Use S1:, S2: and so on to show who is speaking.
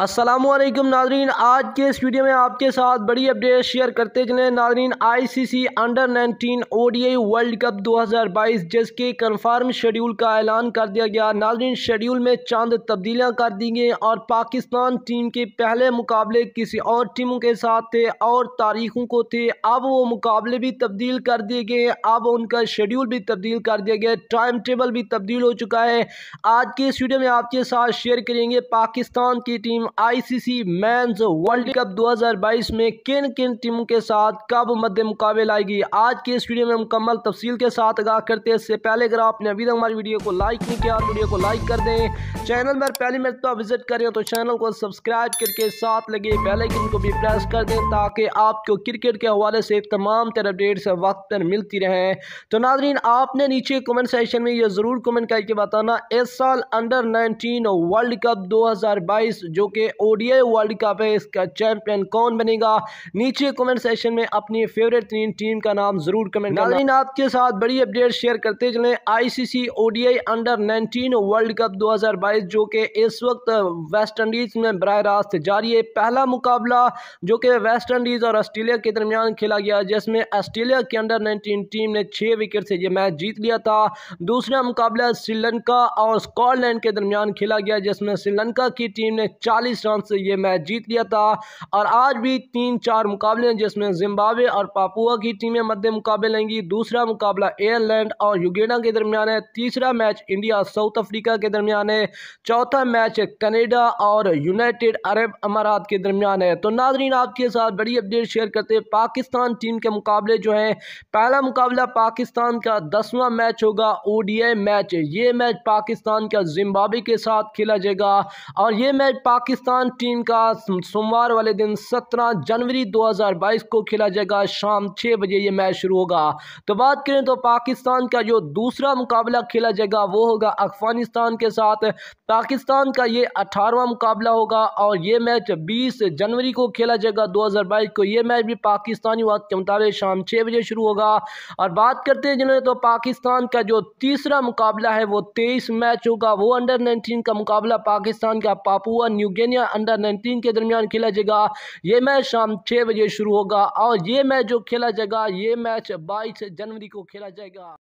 S1: असलम नाजरीन आज के इस वीडियो में आपके साथ बड़ी अपडेट शेयर करते चले नाजरीन ICC under 19 ODI world cup 2022 जिसके कंफर्म शेड्यूल का ऐलान कर दिया गया नाजरीन शेड्यूल में चंद तब्दीलियां कर दी गई और पाकिस्तान टीम के पहले मुकाबले किसी और टीमों के साथ थे और तारीखों को थे अब वो मुकाबले भी तब्दील कर दिए गए अब उनका शेड्यूल भी तब्दील कर दिया गया टाइम टेबल भी तब्दील हो चुका है आज के इस वीडियो में आपके साथ शेयर करेंगे पाकिस्तान की team ICC men's world cup 2022 में किन किन टीमों के साथ कब मध्य मुकाबले आएगी आज के इस वीडियो में मुकम्मल तफसील के साथ आगाह करते हैं इससे पहले अगर आपने अभी तक हमारी वीडियो को लाइक नहीं किया और तो वीडियो को लाइक कर दें चैनल पर पहली तो विजिट करें तो चैनल को सब्सक्राइब करके साथ लगे बेलाइकिन को भी प्रेस कर दें ताकि आपको क्रिकेट के हवाले से तमाम तरह अपडेट्स वक्त पर मिलती रहें तो नाजरीन आपने नीचे कमेंट सेशन में यह ज़रूर कमेंट करके बताना इस साल अंडर नाइनटीन वर्ल्ड कप 2022 जो के ओडीआई वर्ल्ड कप है इसका चैंपियन कौन बनेगा नीचे कमेंट सेशन में अपनी फेवरेट तीन टीम का नाम जरूर कमेंट नाजरीन आपके साथ बड़ी अपडेट शेयर करते चले ICC ODI under 19 world cup 2022 जो कि इस वक्त वेस्ट इंडीज में बर रास्त जारी है पहला मुकाबला जो कि वेस्ट इंडीज और ऑस्ट्रेलिया के दरमियान खेला गया जिसमें ऑस्ट्रेलिया की अंडर नाइनटीन टीम ने छह विकेट से यह मैच जीत लिया था दूसरा मुकाबला श्रीलंका और स्कॉटलैंड के दरमियान खेला गया जिसमें श्रीलंका की टीम ने चालीस चालीस रन से ये मैच जीत लिया था और आज भी तीन चार मुकाबले हैं जिसमें जिम्बावे और पापुआ की टीमें मध्य मुकाबले लेंगी दूसरा मुकाबला एयरलैंड और युगेना के दरमियान है तीसरा मैच इंडिया साउथ अफ्रीका के दरमियान है चौथा मैच कनेडा और यूनाइटेड अरब अमारात के दरमियान है तो नाजरीन आपके साथ बड़ी अपडेट शेयर करते हैं पाकिस्तान टीम के मुकाबले जो हैं पहला मुकाबला पाकिस्तान का दसवां मैच होगा ओडीआई मैच ये मैच पाकिस्तान का जिम्बाब्वे के साथ खेला जाएगा और ये मैच पाकिस्तान पाकिस्तान टीम का सोमवार वाले दिन 17 जनवरी 2022 को खेला जाएगा शाम 6 बजे ये मैच शुरू होगा तो बात करें तो पाकिस्तान का जो दूसरा मुकाबला खेला जाएगा वो होगा अफगानिस्तान के साथ पाकिस्तान का ये अठारहवा मुकाबला होगा और ये मैच बीस जनवरी को खेला जाएगा दो को ये मैच भी पाकिस्तानी वक्त के मुताबिक शाम छः बजे शुरू होगा और बात करते हैं जिन्होंने तो पाकिस्तान का जो तीसरा मुकाबला है वो तेईस मैच होगा वो अंडर नाइनटीन का मुकाबला पाकिस्तान का Papua New Guinea under के दरमियान खेला जाएगा ये मैच शाम छः बजे शुरू होगा और ये मैच जो खेला जाएगा ये मैच बाईस जनवरी को खेला जाएगा